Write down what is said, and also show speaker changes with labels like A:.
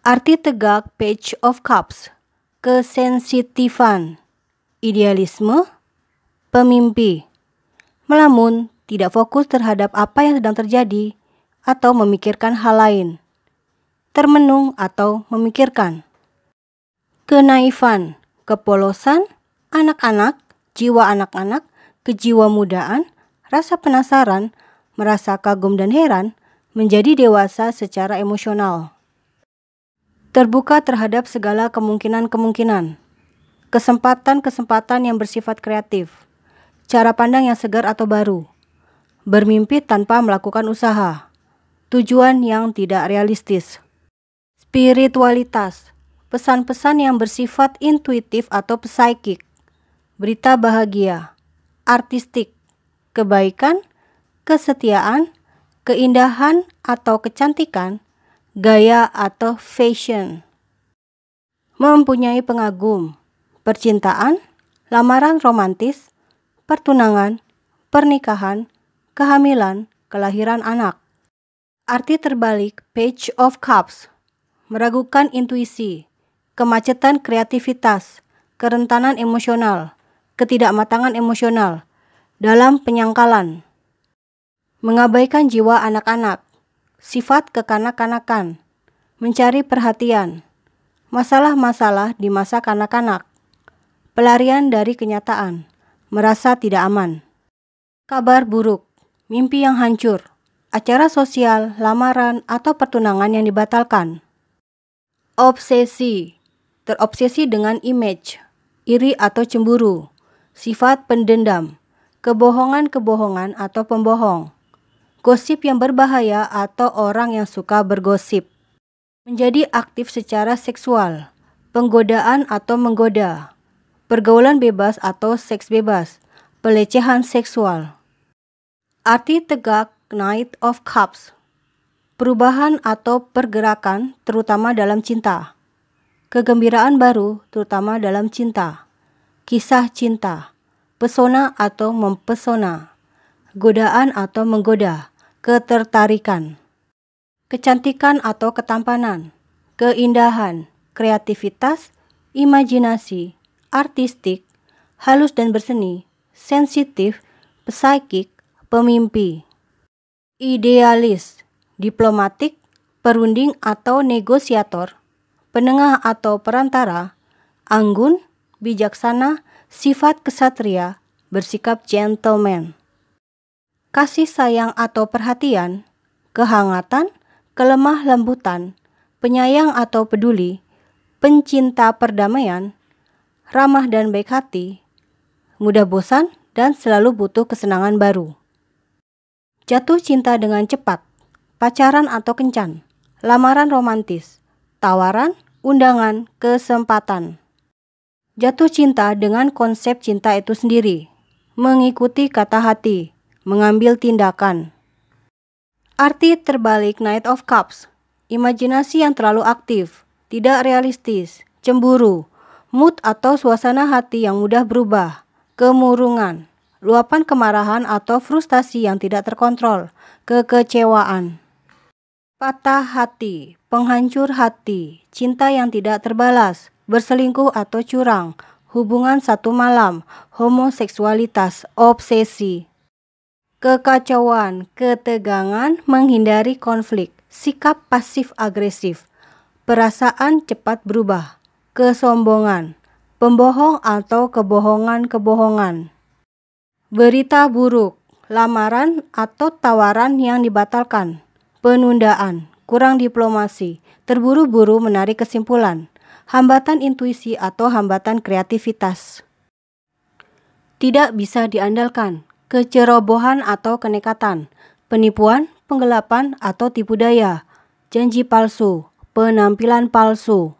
A: Arti tegak Page of Cups Kesensitifan Idealisme Pemimpi Melamun, tidak fokus terhadap apa yang sedang terjadi atau memikirkan hal lain Termenung atau memikirkan Kenaifan Kepolosan Anak-anak Jiwa anak-anak Kejiwa mudaan Rasa penasaran Merasa kagum dan heran Menjadi dewasa secara emosional terbuka terhadap segala kemungkinan-kemungkinan, kesempatan-kesempatan yang bersifat kreatif, cara pandang yang segar atau baru, bermimpi tanpa melakukan usaha, tujuan yang tidak realistis, spiritualitas, pesan-pesan yang bersifat intuitif atau psikik, berita bahagia, artistik, kebaikan, kesetiaan, keindahan atau kecantikan, gaya atau fashion. Mempunyai pengagum, percintaan, lamaran romantis, pertunangan, pernikahan, kehamilan, kelahiran anak. Arti terbalik Page of Cups, meragukan intuisi, kemacetan kreativitas, kerentanan emosional, ketidakmatangan emosional, dalam penyangkalan, mengabaikan jiwa anak-anak, Sifat kekanak-kanakan, mencari perhatian, masalah-masalah di masa kanak-kanak, pelarian dari kenyataan, merasa tidak aman, kabar buruk, mimpi yang hancur, acara sosial, lamaran, atau pertunangan yang dibatalkan. Obsesi, terobsesi dengan image, iri atau cemburu, sifat pendendam, kebohongan-kebohongan atau pembohong gosip yang berbahaya atau orang yang suka bergosip. Menjadi aktif secara seksual, penggodaan atau menggoda, pergaulan bebas atau seks bebas, pelecehan seksual. Arti tegak Knight of Cups Perubahan atau pergerakan terutama dalam cinta. Kegembiraan baru terutama dalam cinta. Kisah cinta pesona atau mempesona, godaan atau menggoda, ketertarikan, kecantikan atau ketampanan, keindahan, kreativitas, imajinasi, artistik, halus dan berseni, sensitif, psikik, pemimpi, idealis, diplomatik, perunding atau negosiator, penengah atau perantara, anggun, bijaksana, sifat kesatria, bersikap gentleman kasih sayang atau perhatian, kehangatan, kelemah lembutan, penyayang atau peduli, pencinta perdamaian, ramah dan baik hati, mudah bosan, dan selalu butuh kesenangan baru. Jatuh cinta dengan cepat, pacaran atau kencan, lamaran romantis, tawaran, undangan, kesempatan. Jatuh cinta dengan konsep cinta itu sendiri, mengikuti kata hati, mengambil tindakan. Arti terbalik Knight of Cups, imajinasi yang terlalu aktif, tidak realistis, cemburu, mood atau suasana hati yang mudah berubah, kemurungan, luapan kemarahan atau frustasi yang tidak terkontrol, kekecewaan. Patah hati, penghancur hati, cinta yang tidak terbalas, berselingkuh atau curang, hubungan satu malam, homoseksualitas, obsesi kekacauan, ketegangan, menghindari konflik, sikap pasif agresif, perasaan cepat berubah, kesombongan, pembohong atau kebohongan-kebohongan, berita buruk, lamaran atau tawaran yang dibatalkan, penundaan, kurang diplomasi, terburu-buru menarik kesimpulan, hambatan intuisi atau hambatan kreativitas. Tidak bisa diandalkan, kecerobohan atau kenekatan, penipuan, penggelapan atau tipu daya, janji palsu, penampilan palsu,